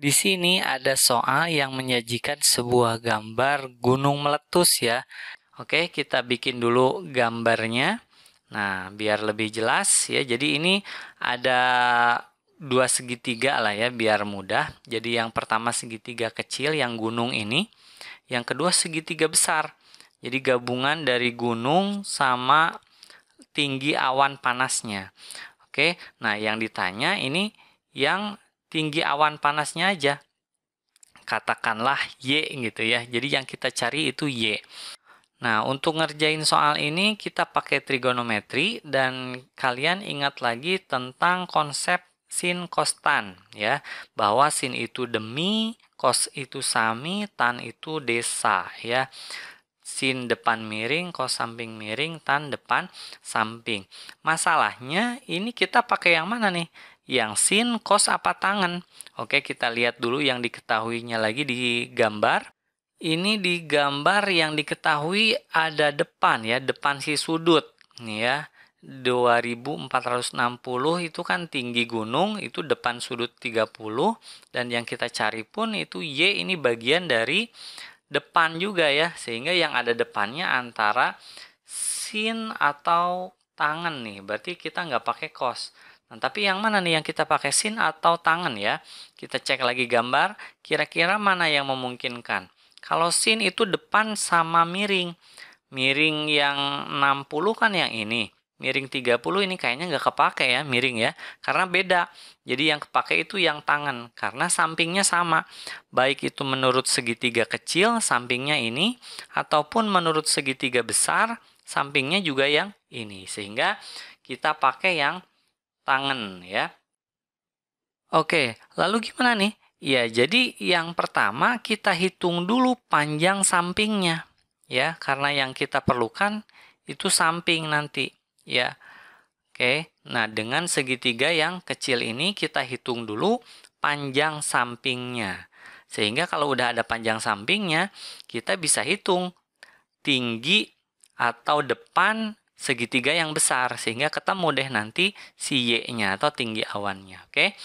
Di sini ada soal yang menyajikan sebuah gambar gunung meletus ya. Oke, kita bikin dulu gambarnya. Nah, biar lebih jelas ya. Jadi ini ada dua segitiga lah ya, biar mudah. Jadi yang pertama segitiga kecil yang gunung ini, yang kedua segitiga besar. Jadi gabungan dari gunung sama tinggi awan panasnya. Oke, nah yang ditanya ini yang tinggi awan panasnya aja. Katakanlah Y gitu ya. Jadi yang kita cari itu Y. Nah, untuk ngerjain soal ini kita pakai trigonometri dan kalian ingat lagi tentang konsep sin tan ya, bahwa sin itu demi, cos itu sami, tan itu desa ya. Sin depan miring, cos samping miring, tan depan samping. Masalahnya ini kita pakai yang mana nih? yang sin, kos, apa tangan? Oke, kita lihat dulu yang diketahuinya lagi di gambar. Ini di gambar yang diketahui ada depan ya, depan si sudut. Nih ya, 2460 itu kan tinggi gunung, itu depan sudut 30. Dan yang kita cari pun itu Y ini bagian dari depan juga ya. Sehingga yang ada depannya antara sin atau tangan nih. Berarti kita nggak pakai cos Nah, tapi yang mana nih yang kita pakai sin atau tangan ya? Kita cek lagi gambar, kira-kira mana yang memungkinkan. Kalau sin itu depan sama miring. Miring yang 60 kan yang ini. Miring 30 ini kayaknya nggak kepake ya, miring ya. Karena beda. Jadi yang kepake itu yang tangan. Karena sampingnya sama. Baik itu menurut segitiga kecil, sampingnya ini. Ataupun menurut segitiga besar, sampingnya juga yang ini. Sehingga kita pakai yang tangan ya. Oke, lalu gimana nih? Ya, jadi yang pertama kita hitung dulu panjang sampingnya ya, karena yang kita perlukan itu samping nanti ya. Oke. Nah, dengan segitiga yang kecil ini kita hitung dulu panjang sampingnya. Sehingga kalau udah ada panjang sampingnya, kita bisa hitung tinggi atau depan segitiga yang besar sehingga ketemu deh nanti si Y-nya atau tinggi awannya. Oke.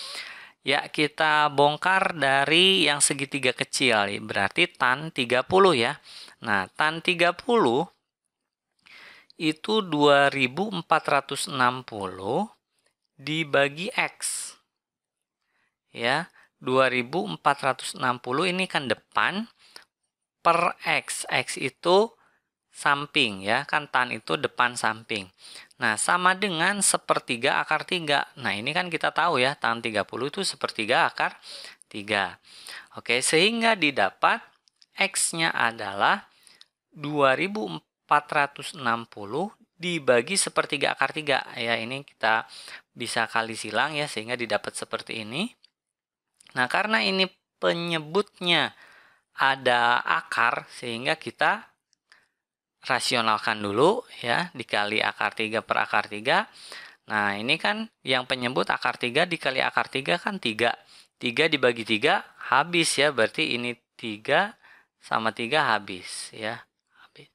Ya, kita bongkar dari yang segitiga kecil, berarti tan 30 ya. Nah, tan 30 itu 2460 dibagi X. Ya, 2460 ini kan depan per X. X itu samping ya kan tan itu depan samping nah sama dengan sepertiga akar 3 nah ini kan kita tahu ya tan 30 itu sepertiga akar 3 oke sehingga didapat x nya adalah 2460 dibagi sepertiga akar 3 ya ini kita bisa kali silang ya sehingga didapat seperti ini nah karena ini penyebutnya ada akar sehingga kita rasionalkan dulu ya dikali akar 3 per akar 3 nah ini kan yang penyebut akar 3 dikali akar 3 kan 3 3 dibagi 3 habis ya berarti ini 3 sama 3 habis ya habis.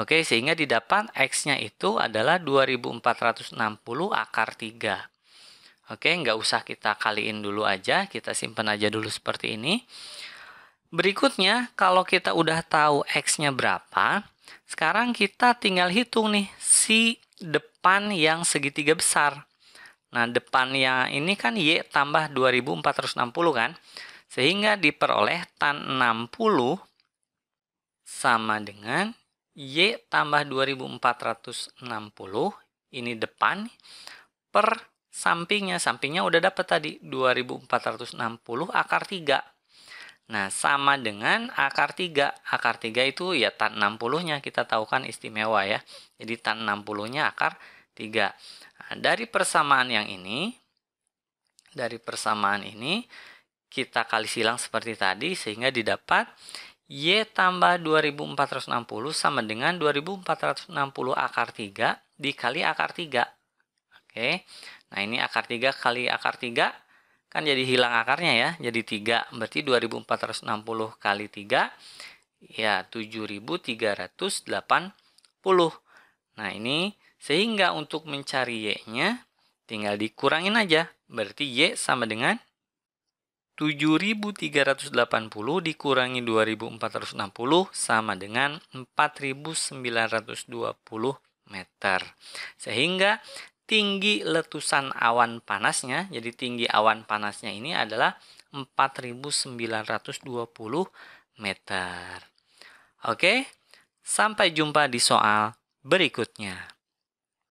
Oke sehingga didapat X-nya itu adalah 2460 akar 3 Oke, nggak usah kita kaliin dulu aja, kita simpan aja dulu seperti ini. Berikutnya, kalau kita udah tahu X-nya berapa, sekarang kita tinggal hitung nih si depan yang segitiga besar. Nah, depannya ini kan Y tambah 2460 kan? Sehingga diperoleh tan 60 sama dengan Y tambah 2460 ini depan per sampingnya. Sampingnya udah dapat tadi 2460 akar 3. Nah, sama dengan akar 3. Akar 3 itu ya tan 60-nya kita tahu kan istimewa ya. Jadi tan 60-nya akar 3. Nah, dari persamaan yang ini, dari persamaan ini, kita kali silang seperti tadi sehingga didapat Y tambah 2460 sama dengan 2460 akar 3 dikali akar 3. Oke, nah ini akar 3 kali akar 3 kan jadi hilang akarnya ya jadi 3 berarti 2460 kali 3 ya 7380 nah ini sehingga untuk mencari Y-nya tinggal dikurangin aja berarti Y sama dengan 7380 dikurangi 2460 sama dengan 4920 meter. Sehingga tinggi letusan awan panasnya, jadi tinggi awan panasnya ini adalah 4920 meter. Oke, sampai jumpa di soal berikutnya.